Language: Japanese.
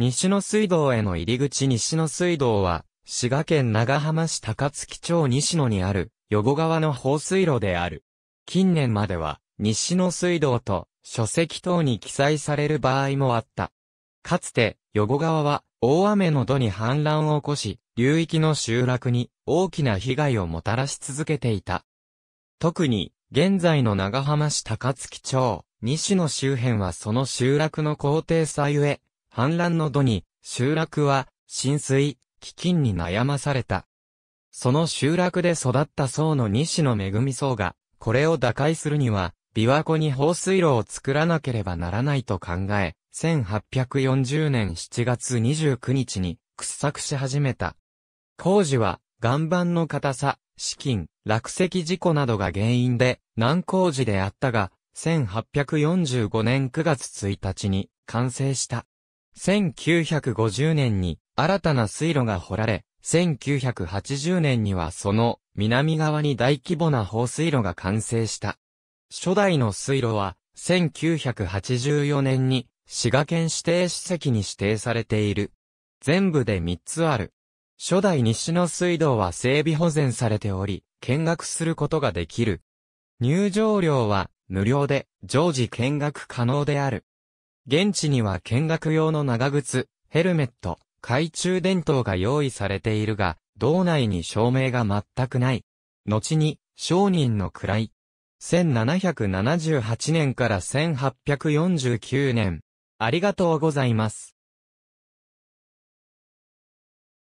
西の水道への入り口西の水道は、滋賀県長浜市高槻町西野にある、横川の放水路である。近年までは、西の水道と、書籍等に記載される場合もあった。かつて、横川は、大雨の度に氾濫を起こし、流域の集落に大きな被害をもたらし続けていた。特に、現在の長浜市高槻町、西野周辺はその集落の高低差ゆえ、反乱の度に、集落は、浸水、飢饉に悩まされた。その集落で育った僧の西野恵僧が、これを打開するには、琵琶湖に放水路を作らなければならないと考え、1840年7月29日に掘削し始めた。工事は、岩盤の硬さ、資金、落石事故などが原因で難工事であったが、1845年9月1日に完成した。1950年に新たな水路が掘られ、1980年にはその南側に大規模な放水路が完成した。初代の水路は1984年に滋賀県指定史跡に指定されている。全部で3つある。初代西の水道は整備保全されており、見学することができる。入場料は無料で常時見学可能である。現地には見学用の長靴、ヘルメット、懐中電灯が用意されているが、道内に照明が全くない。後に、商人の位。1778年から1849年。ありがとうございます。